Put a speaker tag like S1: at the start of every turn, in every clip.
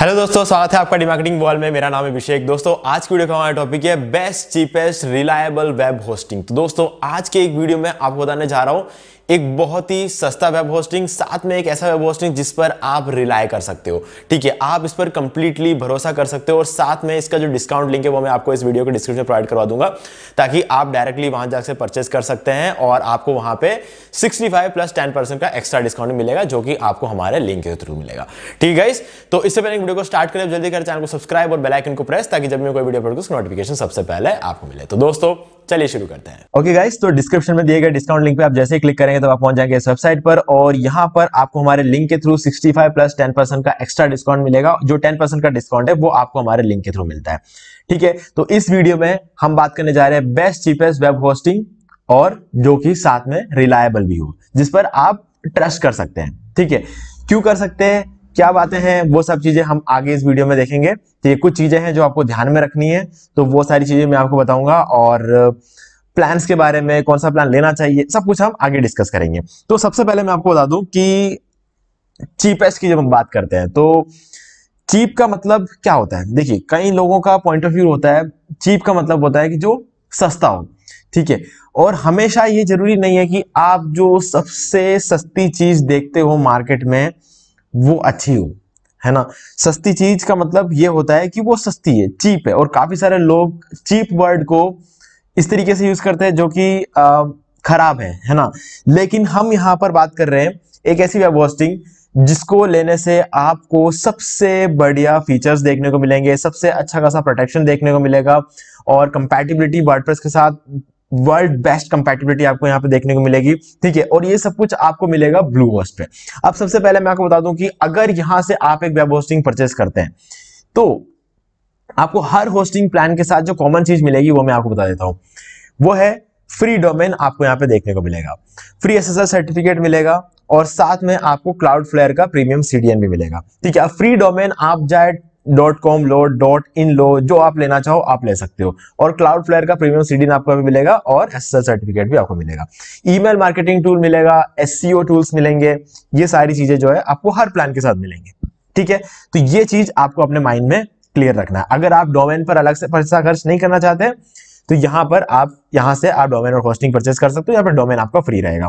S1: hello दोस्तों स्वागत है आपका डिमार्केटिंग वॉल में मेरा नाम है अभिषेक दोस्तों आज की वीडियो का हमारा टॉपिक है best cheapest reliable web hosting तो दोस्तों आज के एक वीडियो में आपको बताने जा रहा हूँ एक बहुत ही सस्ता वेब होस्टिंग साथ में एक ऐसा वेब होस्टिंग जिस पर आप रिलाय कर सकते हो ठीक है आप इस पर कंप्लीटली भरोसा कर सकते हो और साथ में इसका जो डिस्काउंट लिंक है वो मैं आपको इस वीडियो के डिस्क्रिप्शन प्रोवाइड करवा दूंगा ताकि आप डायरेक्टली वहां जाकर परचेस कर सकते हैं और आपको वहां पे 65 प्लस 10 परसेंट का एक्स्ट्रा डिस्काउंट मिलेगा जो कि आपको हमारे लिंक के थ्रू मिलेगा ठीक है तो इससे पहले वीडियो को स्टार्ट करें जल्दी कर चैनल को सब्सक्राइब और बेलाइकन को प्रेस ताकि जब मैं कोई वीडियो अपलोड नोटिफिकेशन सबसे पहले आपको मिले तो दोस्तों चलिए शुरू करते हैं ओके okay गाइस तो डिस्क्रिप्शन में दिए गए डिस्काउंट लिंक पे आप जैसे ही क्लिक करेंगे करेंगे तो आप पहुंच जाएंगे इस वेबसाइट पर और यहाँ पर आपको हमारे लिंक के थ्रू 65 प्लस 10 परसेंट का एक्स्ट्रा डिस्काउंट मिलेगा जो 10 परसेंट का डिस्काउंट है वो आपको हमारे लिंक के थ्रू मिलता है ठीक है तो इस वीडियो में हम बात करने जा रहे हैं बेस्ट चीपेस्ट वेब होस्टिंग और जो कि साथ में रिलायबल भी हो जिस पर आप ट्रस्ट कर सकते हैं ठीक है क्यों कर सकते हैं क्या बातें हैं वो सब चीजें हम आगे इस वीडियो में देखेंगे तो ये कुछ चीजें हैं जो आपको ध्यान में रखनी है तो वो सारी चीजें मैं आपको बताऊंगा और प्लान्स के बारे में कौन सा प्लान लेना चाहिए सब कुछ हम आगे डिस्कस करेंगे तो सबसे पहले मैं आपको बता दूं कि चीपेस्ट की जब हम बात करते हैं तो चीप का मतलब क्या होता है देखिए कई लोगों का पॉइंट ऑफ व्यू होता है चीप का मतलब होता है कि जो सस्ता हो ठीक है और हमेशा ये जरूरी नहीं है कि आप जो सबसे सस्ती चीज देखते हो मार्केट में वो अच्छी हो है ना सस्ती चीज का मतलब ये होता है कि वो सस्ती है चीप है और काफी सारे लोग चीप वर्ड को इस तरीके से यूज करते हैं जो कि खराब है है ना लेकिन हम यहाँ पर बात कर रहे हैं एक ऐसी वेब होस्टिंग जिसको लेने से आपको सबसे बढ़िया फीचर्स देखने को मिलेंगे सबसे अच्छा खासा प्रोटेक्शन देखने को मिलेगा और कंपैटिबिलिटी वर्डप्रेस के साथ वर्ल्ड बेस्ट कंपैटिबिलिटी आपको यहाँ पे देखने को मिलेगी ठीक है और ये सब कुछ आपको मिलेगा ब्लू होस्ट पे अब सबसे पहले मैं आपको बता दूं कि अगर यहां से आप एक वेब होस्टिंग परचेस करते हैं तो आपको हर होस्टिंग प्लान के साथ जो कॉमन चीज मिलेगी वो मैं आपको बता देता हूँ वो है फ्री डोमेन आपको यहाँ पे देखने को मिलेगा फ्री एस सर्टिफिकेट मिलेगा और साथ में आपको क्लाउड फ्लेयर का प्रीमियम सी भी मिलेगा ठीक है फ्री डोमेन आप जाए डॉट कॉम लो डॉट इन लो जो आप लेना चाहो आप ले सकते हो और क्लाउड फ्लेयर का प्रीमियम सीडीएन आपको भी मिलेगा और एस सर्टिफिकेट भी आपको मिलेगा ईमेल मार्केटिंग टूल मिलेगा एस टूल्स e मिलेंगे ये सारी चीजें जो है आपको हर प्लान के साथ मिलेंगे ठीक है तो ये चीज आपको अपने माइंड में क्लियर रखना है अगर आप डोमेन पर अलग से पैसा खर्च नहीं करना चाहते तो यहां पर आप यहां से आप डोमेन और होस्टिंग परचेस कर सकते हो यहाँ पर डोमेन आपका फ्री रहेगा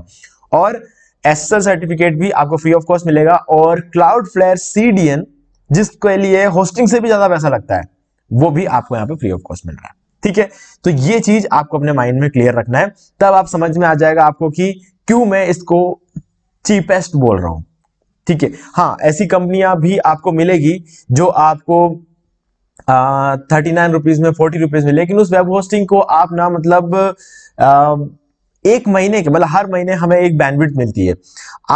S1: और एस सर्टिफिकेट भी आपको फ्री ऑफ कॉस्ट मिलेगा और क्लाउड फ्लेयर सीडीएन जिसके लिए होस्टिंग से भी ज्यादा पैसा लगता है वो भी आपको यहाँ पे फ्री ऑफ कॉस्ट मिल रहा है ठीक है तो ये चीज आपको अपने माइंड में क्लियर रखना है तब आप समझ में आ जाएगा आपको कि क्यों मैं इसको चीपेस्ट बोल रहा हूं ठीक है हाँ ऐसी कंपनियां भी आपको मिलेगी जो आपको थर्टी नाइन रुपीज में फोर्टी रुपीज में लेकिन उस वेब होस्टिंग को आप ना मतलब आ, एक महीने के मतलब हर महीने हमें एक बैंडविड्थ मिलती है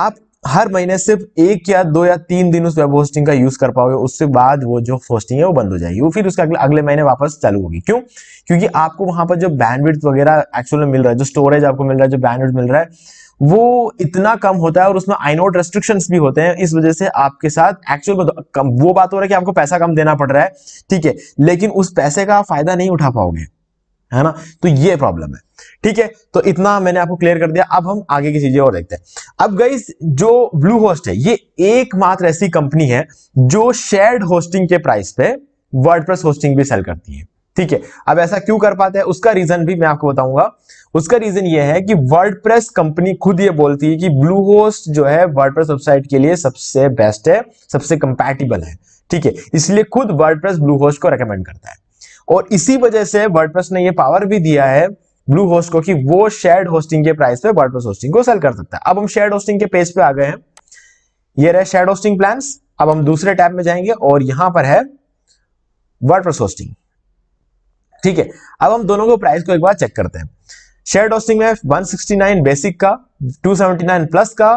S1: आप हर महीने सिर्फ एक या दो या तीन दिन उस वेब होस्टिंग का यूज कर पाओगे उसके बाद वो जो होस्टिंग है वो बंद हो जाएगी वो फिर उसका अगले अगले महीने वापस चालू होगी क्यों क्योंकि आपको वहां पर जो बैंडविड्थ वगैरह एक्चुअल में मिल रहा है जो स्टोरेज आपको मिल रहा है जो बैंडविड्थ मिल रहा है वो इतना कम होता है और उसमें आई रेस्ट्रिक्शन भी होते हैं इस वजह से आपके साथ एक्चुअल तो वो बात हो रहा है कि आपको पैसा कम देना पड़ रहा है ठीक है लेकिन उस पैसे का फायदा नहीं उठा पाओगे है ना तो ये प्रॉब्लम है ठीक है तो इतना मैंने आपको क्लियर कर दिया अब हम आगे की चीजें और देखते हैं अब गई जो ब्लू होस्ट है ये एकमात्र ऐसी कंपनी है जो शेयर्ड होस्टिंग के प्राइस पे वर्ड होस्टिंग भी सेल करती है ठीक है अब ऐसा क्यों कर पाते हैं उसका रीजन भी मैं आपको बताऊंगा उसका रीजन ये है कि वर्ड कंपनी खुद ये बोलती है कि ब्लू होस्ट जो है प्रेस वेबसाइट के लिए सबसे बेस्ट है सबसे कंपेटिबल है ठीक है इसलिए खुद प्रेस ब्लू होस्ट को रेकमेंड करता है और इसी वजह से वर्ड ने ये पावर भी दिया है ब्लू होस्ट को कि वो शेयर्ड होस्टिंग के प्राइस पे वर्डप्रेस होस्टिंग को सेल कर सकता है अब हम शेयर होस्टिंग के पेज पे आ गए हैं ये रहे शेयर होस्टिंग प्लान अब हम दूसरे टैब में जाएंगे और यहां पर है वर्ड होस्टिंग ठीक है अब हम दोनों को प्राइस को एक बार चेक करते हैं शेयर डोस्टिंग में 169 बेसिक का 279 प्लस का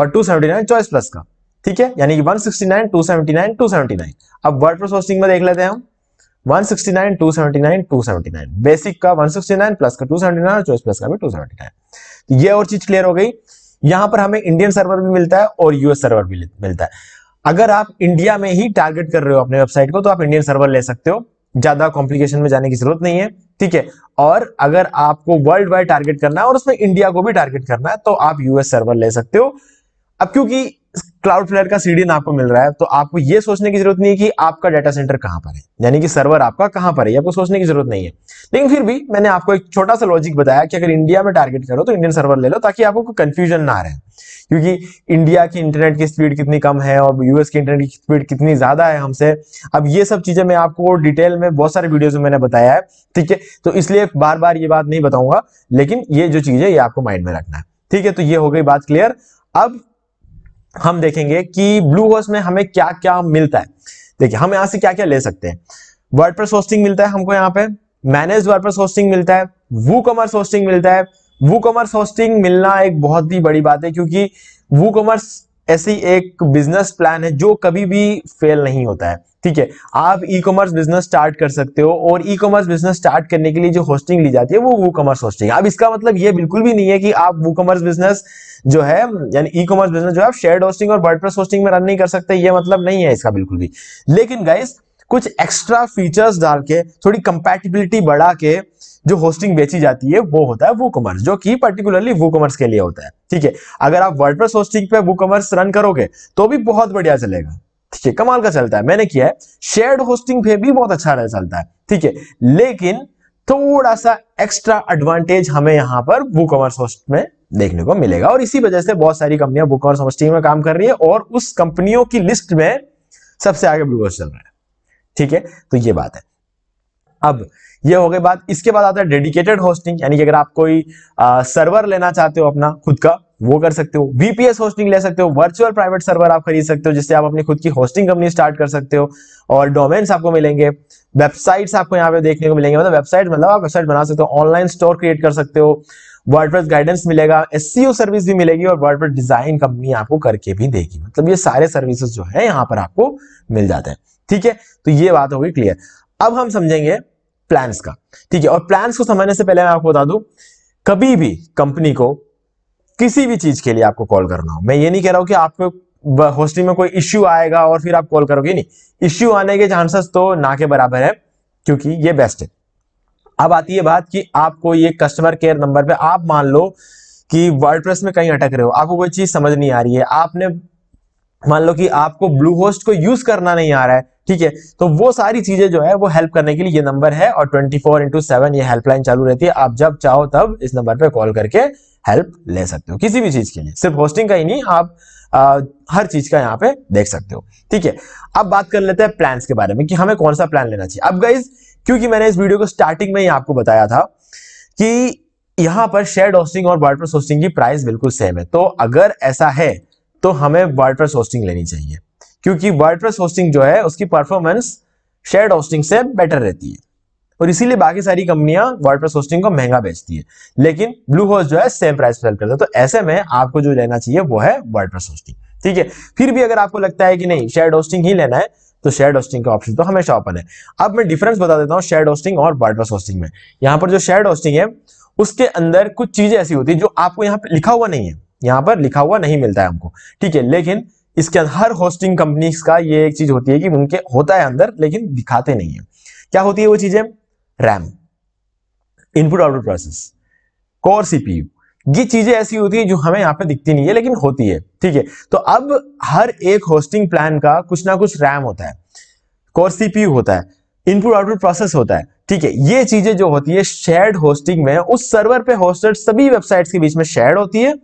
S1: और 279 चॉइस प्लस का ठीक है यानी कि 169 279 279 अब वर्ड प्रोस में देख लेते हैं हम 169 279 279 बेसिक का 169 प्लस का 279 और चॉइस प्लस का भी 279 सेवेंटी तो ये और चीज क्लियर हो गई यहां पर हमें इंडियन सर्वर भी मिलता है और यूएस सर्वर भी मिलता है अगर आप इंडिया में ही टारगेट कर रहे हो अपने वेबसाइट को तो आप इंडियन सर्वर ले सकते हो ज्यादा कॉम्प्लिकेशन में जाने की जरूरत नहीं है ठीक है और अगर आपको वर्ल्ड वाइड टारगेट करना है और उसमें इंडिया को भी टारगेट करना है तो आप यूएस सर्वर ले सकते हो अब क्योंकि क्लाउड फ्लेयर का सीडीएन आपको मिल रहा है तो आपको यह सोचने की जरूरत नहीं है कि आपका डाटा सेंटर कहां पर है यानी कि सर्वर आपका कहां पर है आपको सोचने की जरूरत नहीं है लेकिन फिर भी मैंने आपको एक छोटा सा लॉजिक बताया कि अगर इंडिया में टारगेट करो तो इंडियन सर्वर ले लो ताकि आपको कंफ्यूजन ना रहे क्योंकि इंडिया की इंटरनेट की स्पीड कितनी कम है और यूएस की इंटरनेट की स्पीड कितनी ज्यादा है हमसे अब ये सब चीजें मैं आपको डिटेल में बहुत सारे वीडियोज में मैंने बताया है ठीक है तो इसलिए बार बार ये बात नहीं बताऊंगा लेकिन ये जो चीज है ये आपको माइंड में रखना है ठीक है तो ये हो गई बात क्लियर अब हम देखेंगे कि ब्लू होस में हमें क्या क्या मिलता है देखिए हम यहां से क्या क्या ले सकते हैं वर्डप्रेस होस्टिंग मिलता है हमको यहाँ पे मैनेज वर्डप्रेस होस्टिंग मिलता है वू कॉमर्स होस्टिंग मिलता है वू कॉमर्स होस्टिंग मिलना एक बहुत ही बड़ी बात है क्योंकि वो कॉमर्स ऐसी एक बिजनेस प्लान है जो कभी भी फेल नहीं होता है ठीक है आप ई कॉमर्स बिजनेस स्टार्ट कर सकते हो और ई कॉमर्स बिजनेस स्टार्ट करने के लिए जो होस्टिंग ली जाती है वो वो कॉमर्स होस्टिंग अब इसका मतलब ये बिल्कुल भी नहीं है कि आप वो कॉमर्स बिजनेस जो है यानी ई कॉमर्स बिजनेस जो है आप शेयर होस्टिंग और वर्ड होस्टिंग में रन नहीं कर सकते ये मतलब नहीं है इसका बिल्कुल भी लेकिन गाइस कुछ एक्स्ट्रा फीचर्स डाल के थोड़ी कंपैटिबिलिटी बढ़ा के जो होस्टिंग बेची जाती है वो होता है वो कॉमर्स जो कि पर्टिकुलरली वो कॉमर्स के लिए होता है ठीक है अगर आप वर्ड होस्टिंग पे वो कॉमर्स रन करोगे तो भी बहुत बढ़िया चलेगा ठीक है कमाल का चलता है मैंने किया है शेयर्ड होस्टिंग पे भी बहुत अच्छा रह चलता है ठीक है लेकिन थोड़ा सा एक्स्ट्रा एडवांटेज हमें यहां पर वो कॉमर्स होस्ट में देखने को मिलेगा और इसी वजह से बहुत सारी कंपनियां वो कॉमर्स होस्टिंग में काम कर रही है और उस कंपनियों की लिस्ट में सबसे आगे ब्लूवर्स चल रहा है ठीक है तो ये बात है अब ये हो गई बात इसके बाद आता है डेडिकेटेड होस्टिंग यानी कि अगर आप कोई आ, सर्वर लेना चाहते हो अपना खुद का वो कर सकते हो वीपीएस होस्टिंग ले सकते हो वर्चुअल प्राइवेट सर्वर आप खरीद सकते हो जिससे आप अपनी खुद की होस्टिंग कंपनी स्टार्ट कर सकते हो और डोमेन्स आपको मिलेंगे वेबसाइट्स आपको यहाँ पे देखने को मिलेंगे मतलब वेबसाइट मतलब आप वेबसाइट बना सकते हो ऑनलाइन स्टोर क्रिएट कर सकते हो वर्डप्रेस गाइडेंस मिलेगा एस सर्विस e भी मिलेगी और वर्डप्रेस डिजाइन कंपनी आपको करके भी देगी मतलब ये सारे सर्विसेज जो है यहाँ पर आपको मिल जाते हैं ठीक है तो ये बात हो गई क्लियर अब हम समझेंगे प्लान्स का ठीक है और प्लान्स को समझने से पहले मैं आपको बता दू कभी भी कंपनी को किसी भी चीज के लिए आपको कॉल करना हो मैं ये नहीं कह रहा हूं कि आपको होस्टिंग में कोई इश्यू आएगा और फिर आप कॉल करोगे नहीं इश्यू आने के चांसेस तो ना के बराबर है क्योंकि ये बेस्ट है अब आती है बात कि आपको ये कस्टमर केयर नंबर पे आप मान लो कि वर्डप्रेस में कहीं अटक रहे हो आपको कोई चीज समझ नहीं आ रही है आपने मान लो कि आपको ब्लू होस्ट को यूज करना नहीं आ रहा है ठीक है तो वो सारी चीजें जो है वो हेल्प करने के लिए ये नंबर है और 24 फोर इंटू सेवन ये हेल्पलाइन चालू रहती है आप जब चाहो तब इस नंबर पे कॉल करके हेल्प ले सकते हो किसी भी चीज के लिए सिर्फ होस्टिंग का ही नहीं आप आ, हर चीज का यहाँ पे देख सकते हो ठीक है अब बात कर लेते हैं प्लान के बारे में कि हमें कौन सा प्लान लेना चाहिए अब गाइज क्योंकि मैंने इस वीडियो को स्टार्टिंग में ही आपको बताया था कि यहाँ पर शेयर होस्टिंग और वर्ड होस्टिंग की प्राइस बिल्कुल सेम है तो अगर ऐसा है तो हमें वर्डप्रेस होस्टिंग लेनी चाहिए क्योंकि वर्डप्रेस होस्टिंग जो है उसकी परफॉर्मेंस शेयर्ड होस्टिंग से बेटर रहती है और इसीलिए बाकी सारी कंपनियां वर्डप्रेस होस्टिंग को महंगा बेचती है लेकिन ब्लू होस्ट जो है सेम प्राइस सेल करता है तो ऐसे में आपको जो लेना चाहिए वो है वर्डप्रेस होस्टिंग ठीक है फिर भी अगर आपको लगता है कि नहीं शेयर होस्टिंग ही लेना है तो शेयर होस्टिंग का ऑप्शन तो हमेशा ओपन है अब मैं डिफरेंस बता देता हूँ शेयर होस्टिंग और वर्डप्रेस होस्टिंग में यहाँ पर जो शेयर होस्टिंग है उसके अंदर कुछ चीजें ऐसी होती है जो आपको यहाँ पर लिखा हुआ नहीं है यहां पर लिखा हुआ नहीं मिलता है हमको ठीक है लेकिन इसके हर होस्टिंग कंपनी का ये एक चीज होती है कि उनके होता है अंदर लेकिन दिखाते नहीं है क्या होती है वो चीजें RAM input output process core CPU ये चीजें ऐसी होती है जो हमें यहाँ पे दिखती नहीं है लेकिन होती है ठीक है तो अब हर एक होस्टिंग प्लान का कुछ ना कुछ रैम होता है कोर सीपीयू होता है इनपुट आउटपुट प्रोसेस होता है ठीक है ये चीजें जो होती है शेयर्ड होस्टिंग में उस सर्वर पे होस्टेड सभी वेबसाइट्स के बीच में शेयर्ड होती है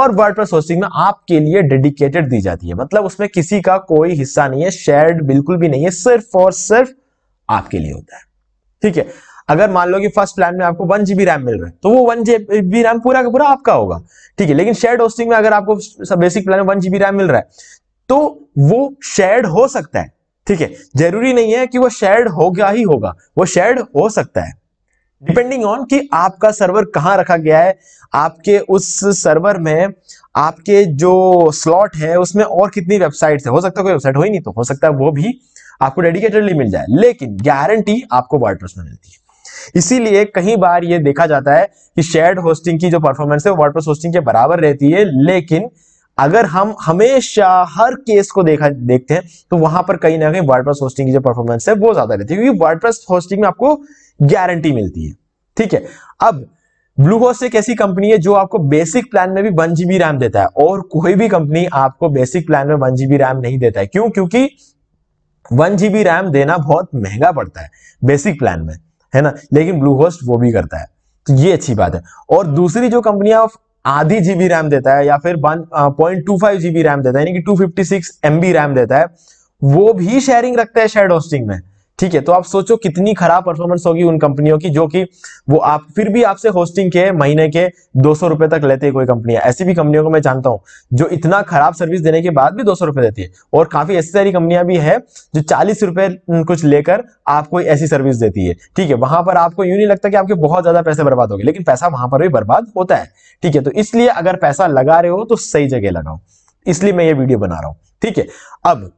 S1: और वर्ड होस्टिंग में आपके लिए डेडिकेटेड दी जाती है मतलब उसमें किसी का कोई हिस्सा नहीं है शेयर्ड बिल्कुल भी नहीं है सिर्फ और सिर्फ आपके लिए होता है ठीक है अगर मान लो कि फर्स्ट प्लान में आपको वन जीबी रैम मिल रहा है तो वो वन जीबी रैम पूरा का पूरा आपका होगा ठीक है लेकिन शेयर्ड होस्टिंग में अगर आपको बेसिक प्लान में वन जीबी रैम मिल रहा है तो वो शेयर्ड हो सकता है ठीक है जरूरी नहीं है कि वो शेयर्ड होगा ही होगा वो शेयर्ड हो सकता है डिपेंडिंग ऑन कि आपका सर्वर कहाँ रखा गया है आपके उस सर्वर में आपके जो स्लॉट है उसमें और कितनी वेबसाइट है हो सकता है कोई वेबसाइट हो ही नहीं तो हो सकता है वो भी आपको डेडिकेटेडली मिल जाए लेकिन गारंटी आपको वर्डप्रेस में मिलती है इसीलिए कई बार ये देखा जाता है कि शेयर्ड होस्टिंग की जो परफॉर्मेंस है वर्डप्रेस होस्टिंग के बराबर रहती है लेकिन अगर हम हमेशा हर केस को देखा देखते हैं तो वहां पर कहीं ना कहीं वर्डप्रेस होस्टिंग की जो परफॉर्मेंस है वो ज्यादा रहती है क्योंकि वर्डप्रेस होस्टिंग में आपको गारंटी मिलती है ठीक है अब ब्लूहोस्ट एक ऐसी कंपनी है जो आपको बेसिक प्लान में भी वन जीबी रैम देता है और कोई भी कंपनी आपको बेसिक प्लान में वन जीबी रैम नहीं देता है क्यों क्योंकि वन जीबी रैम देना बहुत महंगा पड़ता है बेसिक प्लान में है ना लेकिन ब्लू होस्ट वो भी करता है तो ये अच्छी बात है और दूसरी जो कंपनियां आधी जीबी रैम देता है या फिर point two five GB RAM देता है यानी कि two fifty six MB RAM देता है वो भी शेयरिंग रखता है शेयर होस्टिंग में ठीक है तो आप सोचो कितनी खराब परफॉर्मेंस होगी उन कंपनियों की जो कि वो आप फिर भी आपसे होस्टिंग के महीने के दो सौ रुपए तक लेते कोई कंपनी है ऐसी भी कंपनियों को मैं जानता हूं जो इतना खराब सर्विस देने के बाद भी दो सौ रुपए देती है और काफी ऐसी सारी कंपनियां भी है जो चालीस रुपए कुछ लेकर आपको ऐसी सर्विस देती है ठीक है वहां पर आपको यूं नहीं लगता कि आपके बहुत ज्यादा पैसे बर्बाद हो गए लेकिन पैसा वहां पर भी बर्बाद होता है ठीक है तो इसलिए अगर पैसा लगा रहे हो तो सही जगह लगाओ इसलिए मैं ये वीडियो बना रहा हूं ठीक है अब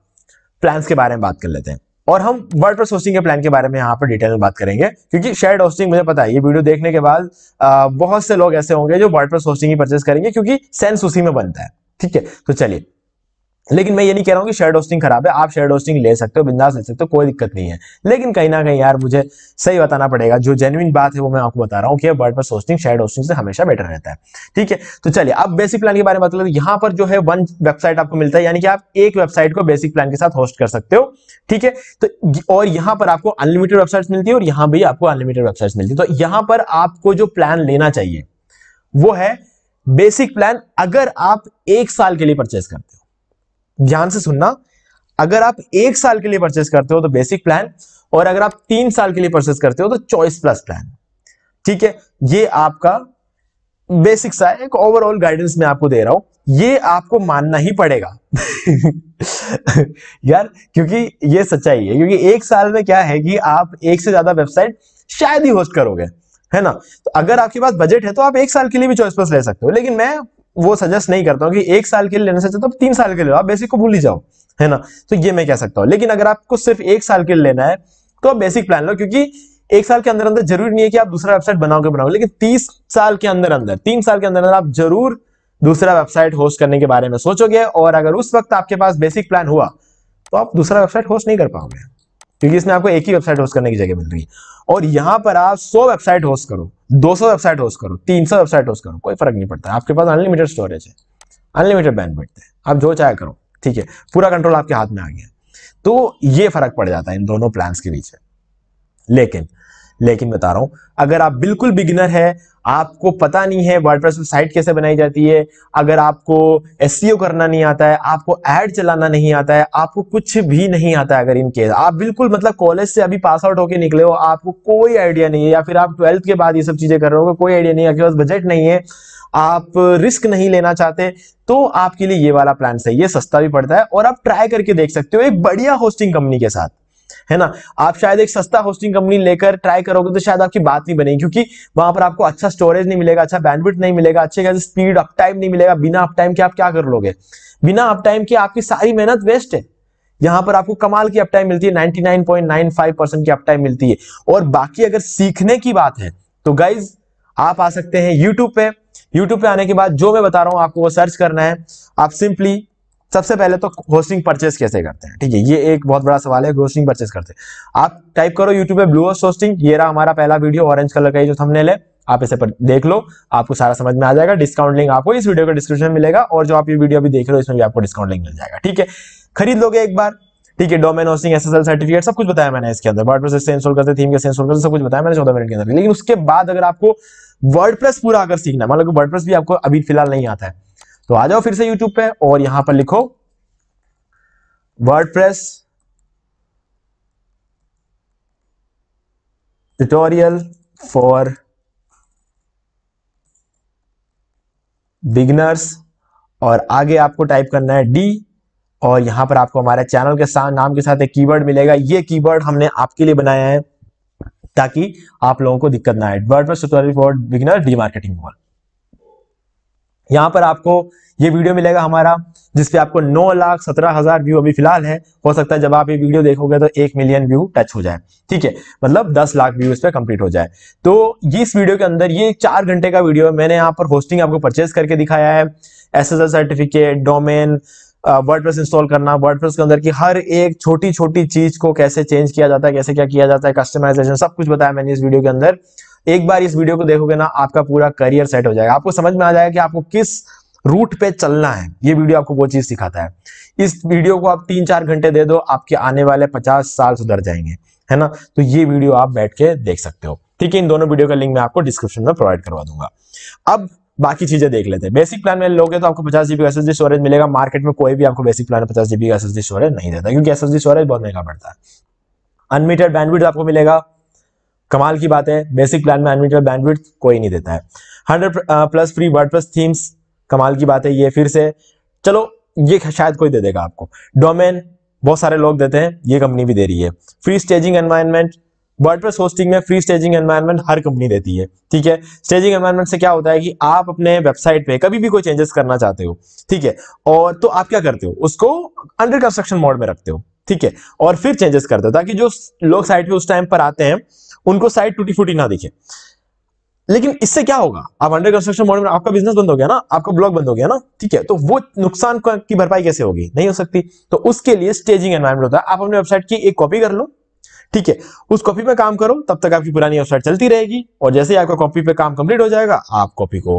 S1: प्लान्स के बारे में बात कर लेते हैं और हम वर्ड होस्टिंग के प्लान के बारे में यहाँ पर डिटेल में बात करेंगे क्योंकि शेयर होस्टिंग मुझे पता है ये वीडियो देखने के बाद बहुत से लोग ऐसे होंगे जो वर्ड होस्टिंग ही परचेस करेंगे क्योंकि सेंस उसी में बनता है ठीक है तो चलिए लेकिन मैं ये नहीं कह रहा हूँ कि शेड होस्टिंग खराब है आप शेड होस्टिंग ले सकते हो बिंदास ले सकते हो कोई दिक्कत नहीं है लेकिन कहीं ना कहीं यार मुझे सही बताना पड़ेगा जो जेनुइन बात है वो मैं आपको बता रहा हूँ कि वर्ड पर होस्टिंग शेयर होस्टिंग से हमेशा बेटर रहता है ठीक है तो चलिए अब बेसिक प्लान के बारे में मतलब यहाँ पर जो है वन वेबसाइट आपको मिलता है यानी कि आप एक वेबसाइट को बेसिक प्लान के साथ होस्ट कर सकते हो ठीक है तो और यहाँ पर आपको अनलिमिटेड वेबसाइट मिलती है और यहाँ भी आपको अनलिमिटेड वेबसाइट मिलती है तो यहाँ पर आपको जो प्लान लेना चाहिए वो है बेसिक प्लान अगर आप एक साल के लिए परचेस करते हो ध्यान से सुनना अगर आप एक साल के लिए परचेस करते हो तो बेसिक प्लान और अगर आप तीन साल के लिए परचेस करते हो तो चॉइस प्लस प्लान ठीक है ये आपका बेसिक सा एक ओवरऑल गाइडेंस मैं आपको दे रहा हूं ये आपको मानना ही पड़ेगा यार क्योंकि ये सच्चाई है क्योंकि एक साल में क्या है कि आप एक से ज्यादा वेबसाइट शायद ही होस्ट करोगे है ना तो अगर आपके पास बजट है तो आप एक साल के लिए भी चॉइस प्लस ले सकते हो लेकिन मैं वो सजेस्ट नहीं करता हूँ कि एक साल के लिए लेना हो तो तीन साल के लिए आप बेसिक को भूल ही जाओ है ना तो ये मैं कह सकता हूँ लेकिन अगर आपको सिर्फ एक साल के लिए लेना है तो आप बेसिक प्लान लो क्योंकि एक साल के अंदर अंदर जरूरी नहीं है कि आप दूसरा वेबसाइट बनाओगे बनाओ लेकिन तीस साल के अंदर अंदर तीन साल के अंदर अंदर आप जरूर दूसरा वेबसाइट होस्ट करने के बारे में सोचोगे और अगर उस वक्त आपके पास बेसिक प्लान हुआ तो आप दूसरा वेबसाइट होस्ट नहीं कर पाओगे क्योंकि इसमें आपको एक ही वेबसाइट होस्ट करने की जगह मिल रही है और यहां पर आप सौ वेबसाइट होस्ट करो 200 वेबसाइट होस्ट करो 300 वेबसाइट होस्ट करो कोई फर्क नहीं पड़ता आपके पास अनलिमिटेड स्टोरेज है अनलिमिटेड बैठते हैं आप जो चाहे करो ठीक है पूरा कंट्रोल आपके हाथ में आ गया तो ये फर्क पड़ जाता है इन दोनों प्लान के बीच में लेकिन लेकिन बता रहा हूं अगर आप बिल्कुल बिगिनर है आपको पता नहीं है वर्डप्रेस साइट कैसे बनाई जाती है अगर आपको एस e करना नहीं आता है आपको एड चलाना नहीं आता है आपको कुछ भी नहीं आता है अगर इन केस आप बिल्कुल मतलब कॉलेज से अभी पास आउट होके निकले हो आपको कोई आइडिया नहीं है या फिर आप ट्वेल्थ के बाद ये सब चीजें कर रहे हो कोई आइडिया नहीं आपके पास बजट नहीं है आप रिस्क नहीं लेना चाहते तो आपके लिए ये वाला प्लान सही है सस्ता भी पड़ता है और आप ट्राई करके देख सकते हो एक बढ़िया होस्टिंग कंपनी के साथ है ना आप शायद एक सस्ता होस्टिंग कंपनी लेकर ट्राई करोगे तो शायद आपकी बात नहीं बनेगी क्योंकि वहां पर आपको अच्छा स्टोरेज नहीं मिलेगा अच्छा बैंडविड्थ नहीं मिलेगा अच्छे खास स्पीड अप टाइम नहीं मिलेगा बिना अप टाइम के आप क्या कर लोगे बिना अप टाइम के आपकी सारी मेहनत वेस्ट है यहां पर आपको कमाल की अपटाइम मिलती है नाइनटी की अपटाइम मिलती है और बाकी अगर सीखने की बात है तो गाइज आप आ सकते हैं यूट्यूब पे यूट्यूब पे आने के बाद जो मैं बता रहा हूं आपको वो सर्च करना है आप सिंपली सबसे पहले तो होस्टिंग परचेस कैसे करते हैं ठीक है ये एक बहुत बड़ा सवाल है होस्टिंग परचेस करते हैं आप टाइप करो यूट्यूब पे ब्लू होस्ट होस्टिंग ये रहा हमारा पहला वीडियो ऑरेंज कलर का ये जो थंबनेल है आप इसे पर देख लो आपको सारा समझ में आ जाएगा डिस्काउंट लिंक आपको इस वीडियो का डिस्क्रिप्शन मिलेगा और जो आप ये वीडियो अभी देख रहे हो इसमें भी आपको डिस्काउंट लिंक मिल जाएगा ठीक है खरीद लोगे एक बार ठीक है डोमेन होस्टिंग एस सर्टिफिकेट सब कुछ बताया मैंने इसके अंदर वर्ड प्रेस इंस्टॉल करते थीम कैसे इंस्टॉल करते सब कुछ बताया मैंने चौदह मिनट के अंदर लेकिन उसके बाद अगर आपको वर्ड पूरा अगर सीखना मतलब वर्ड भी आपको अभी फिलहाल नहीं आता है तो आ जाओ फिर से यूट्यूब पे और यहां पर लिखो WordPress tutorial for beginners और आगे आपको टाइप करना है डी और यहां पर आपको हमारे चैनल के साथ नाम के साथ एक कीवर्ड मिलेगा ये कीवर्ड हमने आपके लिए बनाया है ताकि आप लोगों को दिक्कत ना आए WordPress tutorial for beginner D marketing wall यहाँ पर आपको ये वीडियो मिलेगा हमारा जिसपे आपको नौ लाख सत्रह हजार व्यू अभी फिलहाल है हो सकता है जब आप ये वीडियो देखोगे तो एक मिलियन व्यू टच हो जाए ठीक है मतलब दस लाख व्यू इस पर कंप्लीट हो जाए तो ये इस वीडियो के अंदर ये चार घंटे का वीडियो है मैंने यहाँ पर होस्टिंग आपको परचेज करके दिखाया है S certificate domain WordPress install करना वर्ड के अंदर की हर एक छोटी छोटी चीज को कैसे चेंज किया जाता है कैसे क्या किया जाता है कस्टमाइजेशन सब कुछ बताया मैंने इस वीडियो के अंदर एक बार इस वीडियो को देखोगे ना आपका पूरा करियर सेट हो जाएगा आपको समझ में आ जाएगा कि आपको किस रूट पे चलना है ये वीडियो आपको वो चीज सिखाता है इस वीडियो को आप तीन चार घंटे दे दो आपके आने वाले पचास साल सुधर जाएंगे है ना तो ये वीडियो आप बैठ के देख सकते हो ठीक है इन दोनों वीडियो का लिंक मैं आपको डिस्क्रिप्शन में प्रोवाइड करवा दूंगा अब बाकी चीजें देख लेते हैं बेसिक प्लान में लोगे तो आपको पचास जीबी एस स्टोरेज मिलेगा मार्केट में कोई भी आपको बेसिक प्लान पचास जीबी एस स्टोरेज नहीं देता क्योंकि एस स्टोरेज बहुत महंगा पड़ता है अनलिमिटेड बैंडविड आपको मिलेगा कमाल की बात है बेसिक प्लान में अनलिमिटेड बैंडविड कोई नहीं देता है hundred plus free word themes कमाल की बात है ये फिर से चलो ये शायद कोई दे देगा आपको डोमेन बहुत सारे लोग देते हैं ये कंपनी भी दे रही है free staging environment plus hosting में फ्री स्टेजिंग एनवायरमेंट हर कंपनी देती है ठीक है स्टेजिंग एनवायरमेंट से क्या होता है कि आप अपने वेबसाइट पे कभी भी कोई चेंजेस करना चाहते हो ठीक है और तो आप क्या करते हो उसको अंडर कंस्ट्रक्शन मोड में रखते हो ठीक है और फिर चेंजेस करते हो ताकि जो लोग साइट पे उस टाइम पर आते हैं उनको साइड टूटी फूटी ना दिखे लेकिन इससे क्या होगा आप अंडर कंस्ट्रक्शन मॉडल में आपका बिजनेस बंद हो गया ना आपका ब्लॉक बंद हो गया ना ठीक है तो वो नुकसान की भरपाई कैसे होगी नहीं हो सकती तो उसके लिए स्टेजिंग एनवायरमेंट होता है आप अपने वेबसाइट की एक कॉपी कर लो ठीक है उस कॉपी में काम करो तब तक आपकी पुरानी वेबसाइट चलती रहेगी और जैसे ही आपका कॉपी पे काम कंप्लीट हो जाएगा आप कॉपी को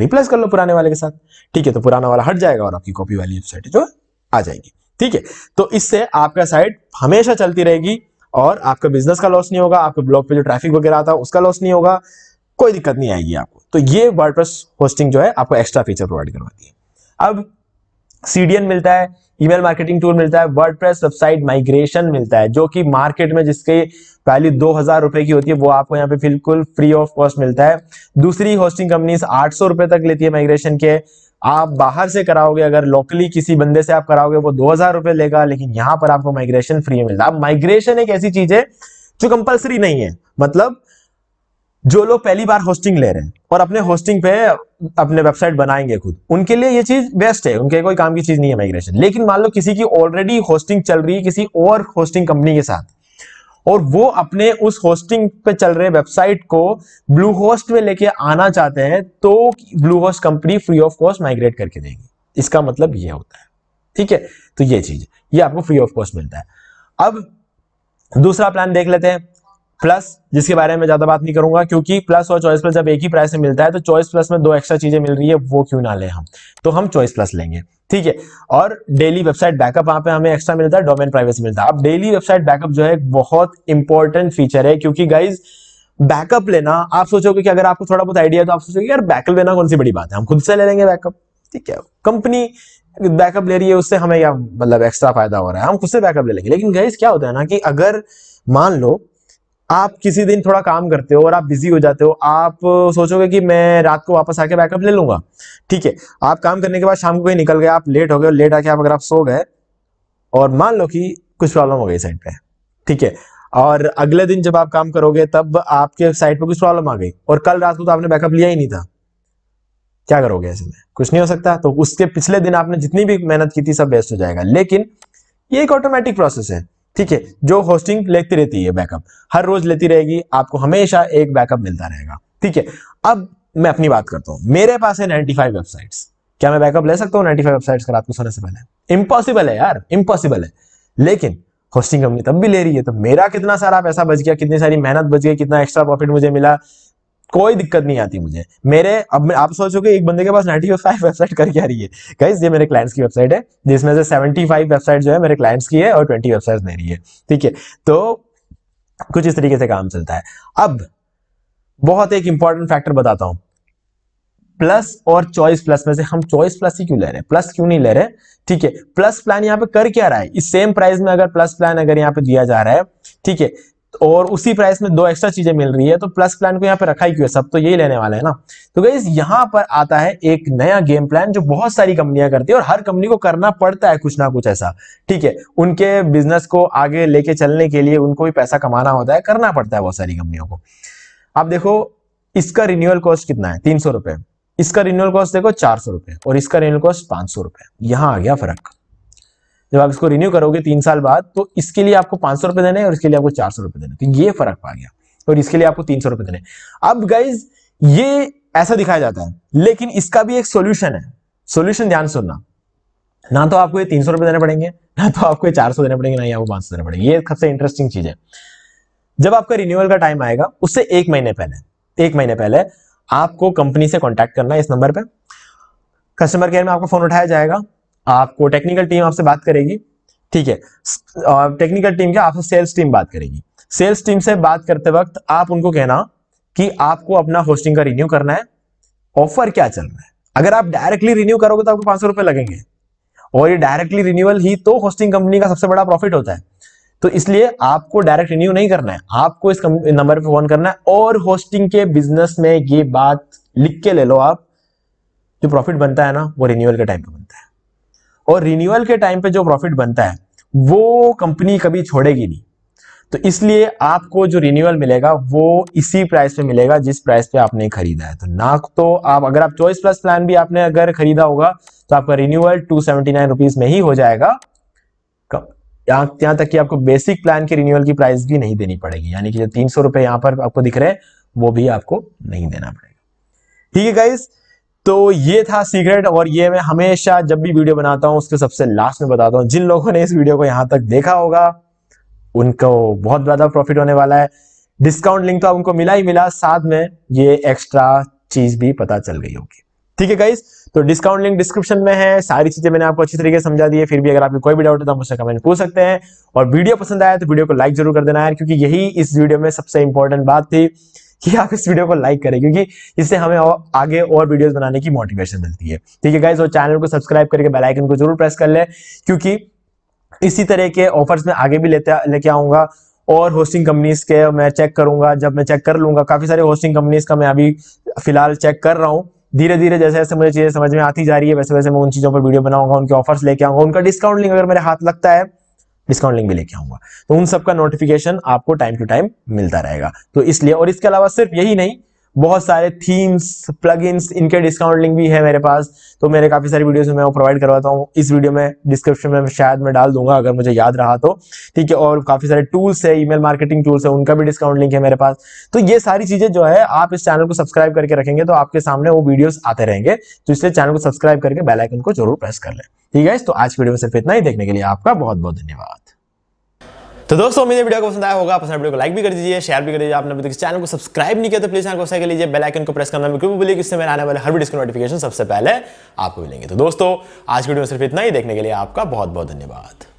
S1: रिप्लेस कर लो पुराने वाले के साथ ठीक है तो पुराना वाला हट जाएगा और आपकी कॉपी वाली वेबसाइट जो आ जाएगी ठीक है तो इससे आपका साइट हमेशा चलती रहेगी और आपका बिजनेस का लॉस नहीं होगा आपके ब्लॉग पे जो ट्रैफिक वगैरह आता है उसका लॉस नहीं होगा कोई दिक्कत नहीं आएगी आपको तो ये वर्ड होस्टिंग जो है आपको एक्स्ट्रा फीचर प्रोवाइड करवाती है अब सीडीएन मिलता है ईमेल मार्केटिंग टूल मिलता है वर्ड वेबसाइट माइग्रेशन मिलता है जो कि मार्केट में जिसके वैल्यू दो हजार रुपए की होती है वो आपको यहाँ पे बिल्कुल फ्री ऑफ कॉस्ट मिलता है दूसरी होस्टिंग कंपनीज आठ सौ रुपए तक लेती है माइग्रेशन के आप बाहर से कराओगे अगर लोकली किसी बंदे से आप कराओगे वो दो हजार रुपए लेगा लेकिन यहां पर आपको माइग्रेशन फ्री मिलता है माइग्रेशन एक ऐसी चीज है जो कंपलसरी नहीं है मतलब जो लोग पहली बार होस्टिंग ले रहे हैं और अपने होस्टिंग पे अपने वेबसाइट बनाएंगे खुद उनके लिए ये चीज बेस्ट है उनके कोई काम की चीज नहीं है माइग्रेशन लेकिन मान लो किसी की ऑलरेडी होस्टिंग चल रही है किसी और होस्टिंग कंपनी के साथ और वो अपने उस होस्टिंग पे चल रहे वेबसाइट को ब्लू होस्ट में लेके आना चाहते हैं तो Bluehost company free of cost migrate करके देगी इसका मतलब ये होता है ठीक है तो ये चीज ये आपको फ्री ऑफ कॉस्ट मिलता है अब दूसरा प्लान देख लेते हैं प्लस जिसके बारे में ज्यादा बात नहीं करूंगा क्योंकि प्लस और चॉइस प्लस जब एक ही प्राइस में मिलता है तो चॉइस प्लस में दो एक्स्ट्रा चीजें मिल रही है वो क्यों ना लें हम तो हम चॉइस प्लस लेंगे ठीक है और डेली वेबसाइट बैकअप वहां पे हमें एक्स्ट्रा मिलता है डोमेन प्राइवेसी मिलता है अब डेली वेबसाइट बैकअप जो है बहुत इंपॉर्टेंट फीचर है क्योंकि गाइज बैकअप लेना आप सोचोगे कि अगर आपको थोड़ा बहुत आइडिया तो आप सोचोगे यार बैकअप लेना कौन सी बड़ी बात है हम खुद से ले लेंगे बैकअप ठीक है कंपनी बैकअप ले रही है उससे हमें मतलब एक्स्ट्रा फायदा हो रहा है हम खुद से बैकअप ले लेंगे लेकिन गाइज क्या होता है ना कि अगर मान लो आप किसी दिन थोड़ा काम करते हो और आप बिजी हो जाते हो आप सोचोगे कि मैं रात को वापस आके बैकअप ले लूंगा ठीक है आप काम करने के बाद शाम को कहीं निकल गए आप लेट हो गए और लेट आके आप अगर आप सो गए और मान लो कि कुछ प्रॉब्लम हो गई साइड पे ठीक है और अगले दिन जब आप काम करोगे तब आपके साइड पर कुछ प्रॉब्लम आ गई और कल रात को तो आपने बैकअप लिया ही नहीं था क्या करोगे ऐसे में कुछ नहीं हो सकता तो उसके पिछले दिन आपने जितनी भी मेहनत की थी सब वेस्ट हो जाएगा लेकिन ये एक ऑटोमेटिक प्रोसेस है ठीक है जो होस्टिंग लेती रहती है बैकअप हर रोज लेती रहेगी आपको हमेशा एक बैकअप मिलता रहेगा ठीक है अब मैं अपनी बात करता हूं मेरे पास है फाइव वेबसाइट्स क्या मैं बैकअप ले सकता हूँ 95 वेबसाइट्स का रात को सोने से पहले इम्पॉसिबल है यार इम्पॉसिबल है लेकिन होस्टिंग कंपनी तब भी ले रही है तो मेरा कितना सारा पैसा बच गया कितनी सारी मेहनत बच गई कितना एक्स्ट्रा प्रॉफिट मुझे मिला कोई दिक्कत नहीं आती मुझे मेरे अब आप सोचोगे एक बंदे के पास 95 वेबसाइट करके आ रही है गाइस ये मेरे क्लाइंट्स की वेबसाइट है जिसमें से 75 वेबसाइट जो है मेरे क्लाइंट्स की है और 20 वेबसाइट दे रही है ठीक है तो कुछ इस तरीके से काम चलता है अब बहुत एक इंपॉर्टेंट फैक्टर बताता हूं प्लस और चॉइस प्लस में से हम चॉइस प्लस ही क्यों ले रहे हैं प्लस क्यों नहीं ले रहे ठीक है प्लस प्लान यहाँ पे कर क्या रहा है इस सेम प्राइस में अगर प्लस प्लान अगर यहाँ पे दिया जा रहा है ठीक है और उसी प्राइस में दो एक्स्ट्रा चीजें मिल रही है तो प्लस प्लान को यहाँ पे रखा ही क्यों है सब तो यही लेने वाले है ना तो गई यहाँ पर आता है एक नया गेम प्लान जो बहुत सारी कंपनियां करती है और हर कंपनी को करना पड़ता है कुछ ना कुछ ऐसा ठीक है उनके बिजनेस को आगे लेके चलने के लिए उनको भी पैसा कमाना होता है करना पड़ता है बहुत सारी कंपनियों को आप देखो इसका रिन्यूअल कॉस्ट कितना है तीन सौ रुपए इसका रिन्यूअल कॉस्ट देखो चार सौ रुपए और इसका रिन्यूअल कॉस्ट पांच सौ रुपए यहां आ गया फर्क जब आप इसको रिन्यू करोगे तीन साल बाद तो इसके लिए आपको पांच सौ रुपए देने और इसके लिए आपको चार सौ रुपए देने तो ये फर्क पा गया और इसके लिए आपको तीन सौ रुपए देने अब गाइज ये ऐसा दिखाया जाता है लेकिन इसका भी एक सोल्यूशन है सोल्यूशन ध्यान सुनना ना तो आपको ये तीन सौ रुपए देने पड़ेंगे ना तो आपको ये चार सौ देने पड़ेंगे ना ही आपको पांच सौ देने पड़ेंगे ये सबसे इंटरेस्टिंग चीज है जब आपका रिन्यूअल का टाइम आएगा उससे एक महीने पहले एक महीने पहले आपको कंपनी से कॉन्टेक्ट करना है इस नंबर पर कस्टमर केयर में आपको फोन उठाया जाएगा आपको टेक्निकल टीम आपसे बात करेगी ठीक है टेक्निकल टीम क्या आपसे सेल्स टीम बात करेगी सेल्स टीम से बात करते वक्त आप उनको कहना कि आपको अपना होस्टिंग का रिन्यू करना है ऑफर क्या चल रहा है अगर आप डायरेक्टली रिन्यू करोगे तो आपको पांच सौ रुपए लगेंगे और ये डायरेक्टली रिन्यूअल ही तो होस्टिंग कंपनी का सबसे बड़ा प्रॉफिट होता है तो इसलिए आपको डायरेक्ट रिन्यू नहीं करना है आपको इस नंबर पर फोन करना है और होस्टिंग के बिजनेस में ये बात लिख के ले लो आप जो प्रॉफिट बनता है ना वो रिन्यूअल के टाइम पर बनता है और रिन्यूअल के टाइम पे जो प्रॉफिट बनता है वो कंपनी कभी छोड़ेगी नहीं तो इसलिए आपको जो रिन्यूअल मिलेगा वो इसी प्राइस पे मिलेगा जिस प्राइस पे आपने खरीदा है तो ना तो आप अगर आप चॉइस प्लस प्लान भी आपने अगर खरीदा होगा तो आपका renewal two seventy nine rupees में ही हो जाएगा यहाँ तक कि आपको बेसिक प्लान के रिन्यूअल की प्राइस भी नहीं देनी पड़ेगी यानी कि जो तीन सौ रुपए यहाँ पर आपको दिख रहे हैं वो भी आपको नहीं देना पड़ेगा ठीक है गाइज़ तो ये था सीक्रेट और ये मैं हमेशा जब भी वीडियो बनाता हूँ उसके सबसे लास्ट में बताता हूँ जिन लोगों ने इस वीडियो को यहाँ तक देखा होगा उनको बहुत ज़्यादा प्रॉफिट होने वाला है डिस्काउंट लिंक तो आप उनको मिला ही मिला साथ में ये एक्स्ट्रा चीज़ भी पता चल गई होगी ठीक है गाइस तो डिस्काउंट लिंक डिस्क्रिप्शन में है सारी चीज़ें मैंने आपको अच्छी तरीके से समझा दी है फिर भी अगर आपको कोई भी डाउट है तो मुझसे कमेंट पूछ सकते हैं और वीडियो पसंद आया तो वीडियो को लाइक जरूर कर देना है क्योंकि यही इस वीडियो में सबसे इंपॉर्टेंट बात थी कि आप इस वीडियो को लाइक करें क्योंकि इससे हमें और आगे और वीडियोस बनाने की मोटिवेशन मिलती है ठीक है गाइज और चैनल को सब्सक्राइब करके बेलाइकन को जरूर प्रेस कर ले क्योंकि इसी तरह के ऑफर्स में आगे भी लेते लेके आऊंगा और होस्टिंग कंपनीज के मैं चेक करूंगा जब मैं चेक कर लूंगा काफ़ी सारे होस्टिंग कंपनीज का मैं अभी फिलहाल चेक कर रहा हूँ धीरे धीरे जैसे जैसे मुझे चीज़ें समझ में आती जा रही है वैसे वैसे मैं उन चीज़ों पर वीडियो बनाऊंगा उनके ऑफर्स लेके आऊंगा उनका डिस्काउंट लिंक अगर मेरे हाथ लगता है डिस्काउंट लिंक भी लेके आऊंगा तो उन सबका नोटिफिकेशन आपको टाइम टू टाइम मिलता रहेगा तो इसलिए और इसके अलावा सिर्फ यही नहीं बहुत सारे थीम्स प्लगइन्स इनके डिस्काउंट लिंक भी है मेरे पास तो मेरे काफ़ी सारी वीडियोस में मैं वो प्रोवाइड करवाता हूँ इस वीडियो में डिस्क्रिप्शन में शायद मैं डाल दूंगा अगर मुझे याद रहा तो ठीक है और काफ़ी सारे टूल्स है ईमेल मार्केटिंग टूल्स है उनका भी डिस्काउंट लिंक है मेरे पास तो ये सारी चीज़ें जो है आप इस चैनल को सब्सक्राइब करके रखेंगे तो आपके सामने वो वीडियोज़ आते रहेंगे तो इसलिए चैनल को सब्सक्राइब करके बेलाइकन को जरूर प्रेस कर लें ठीक है तो आज वीडियो में सिर्फ इतना ही देखने के लिए आपका बहुत बहुत धन्यवाद तो दोस्तों उम्मीद है वीडियो को पसंद आया होगा पसंद वीडियो को लाइक भी कर दीजिए शेयर भी कर दीजिए आपने अभी तक चैनल को सब्सक्राइब नहीं किया तो प्लीज चैनल को सब्सक्राइब लीजिए बेल आइकन को प्रेस करना बिल्कुल बोलिए इससे मेरे आने वाले हर वीडियो की नोटिफिकेशन सबसे पहले आपको मिलेंगे तो दोस्तों आज की वीडियो में सिर्फ इतना ही देखने के लिए आपका बहुत बहुत धन्यवाद